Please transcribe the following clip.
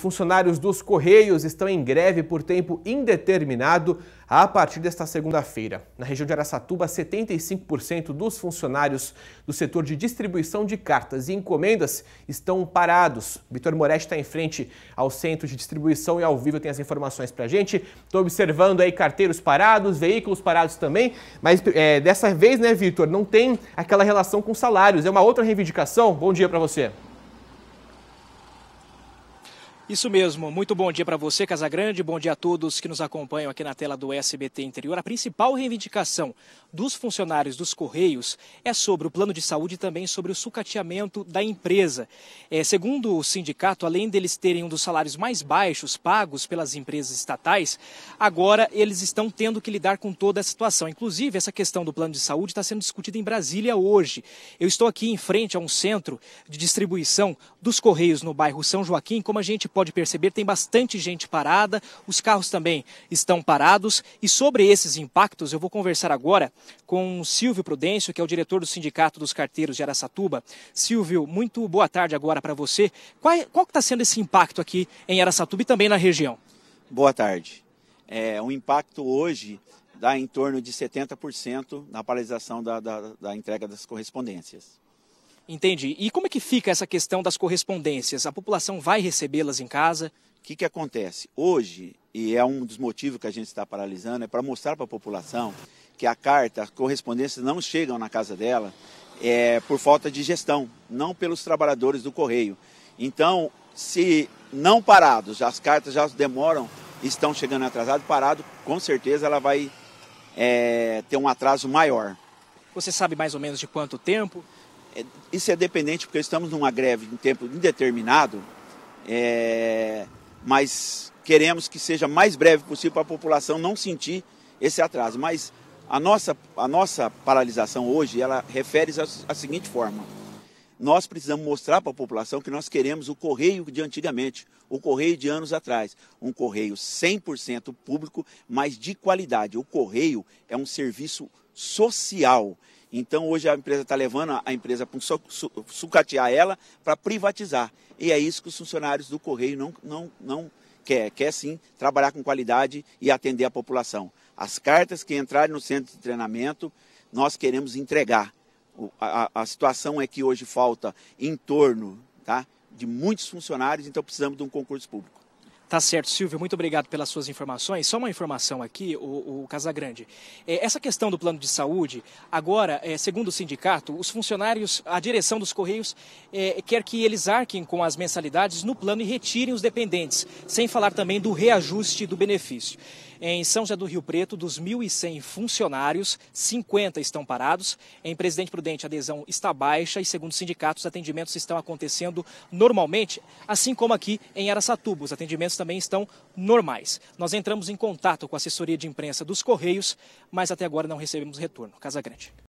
Funcionários dos Correios estão em greve por tempo indeterminado a partir desta segunda-feira. Na região de Aracatuba, 75% dos funcionários do setor de distribuição de cartas e encomendas estão parados. Vitor Moretti está em frente ao centro de distribuição e ao vivo tem as informações para a gente. Estou observando aí carteiros parados, veículos parados também, mas é, dessa vez, né, Vitor, não tem aquela relação com salários. É uma outra reivindicação. Bom dia para você. Isso mesmo. Muito bom dia para você, Casagrande. Bom dia a todos que nos acompanham aqui na tela do SBT Interior. A principal reivindicação dos funcionários dos Correios é sobre o plano de saúde e também sobre o sucateamento da empresa. É, segundo o sindicato, além deles terem um dos salários mais baixos pagos pelas empresas estatais, agora eles estão tendo que lidar com toda a situação. Inclusive, essa questão do plano de saúde está sendo discutida em Brasília hoje. Eu estou aqui em frente a um centro de distribuição dos Correios no bairro São Joaquim, como a gente pode pode perceber, tem bastante gente parada, os carros também estão parados. E sobre esses impactos, eu vou conversar agora com o Silvio Prudêncio, que é o diretor do Sindicato dos Carteiros de Araçatuba. Silvio, muito boa tarde agora para você. Qual, é, qual está sendo esse impacto aqui em Araçatuba e também na região? Boa tarde. É, o impacto hoje dá em torno de 70% na paralisação da, da, da entrega das correspondências. Entendi. E como é que fica essa questão das correspondências? A população vai recebê-las em casa? O que, que acontece? Hoje, e é um dos motivos que a gente está paralisando, é para mostrar para a população que a carta, as correspondências não chegam na casa dela é, por falta de gestão, não pelos trabalhadores do correio. Então, se não parados, as cartas já demoram, estão chegando atrasado, parado, com certeza ela vai é, ter um atraso maior. Você sabe mais ou menos de quanto tempo? É, isso é dependente porque estamos numa greve em tempo indeterminado, é, mas queremos que seja mais breve possível para a população não sentir esse atraso. Mas a nossa, a nossa paralisação hoje, ela refere-se à seguinte forma. Nós precisamos mostrar para a população que nós queremos o correio de antigamente, o correio de anos atrás. Um correio 100% público, mas de qualidade. O correio é um serviço social então hoje a empresa está levando a empresa para sucatear ela para privatizar. E é isso que os funcionários do Correio não, não, não quer. Quer sim trabalhar com qualidade e atender a população. As cartas que entrarem no centro de treinamento, nós queremos entregar. A, a, a situação é que hoje falta em torno tá, de muitos funcionários, então precisamos de um concurso público. Tá certo, Silvio. Muito obrigado pelas suas informações. Só uma informação aqui, o, o Casagrande. É, essa questão do plano de saúde, agora, é, segundo o sindicato, os funcionários, a direção dos Correios é, quer que eles arquem com as mensalidades no plano e retirem os dependentes, sem falar também do reajuste do benefício. Em São José do Rio Preto, dos 1.100 funcionários, 50 estão parados. Em Presidente Prudente, a adesão está baixa e, segundo os sindicatos, os atendimentos estão acontecendo normalmente, assim como aqui em Aracatuba. Os atendimentos também estão normais. Nós entramos em contato com a assessoria de imprensa dos Correios, mas até agora não recebemos retorno. Casa Grande.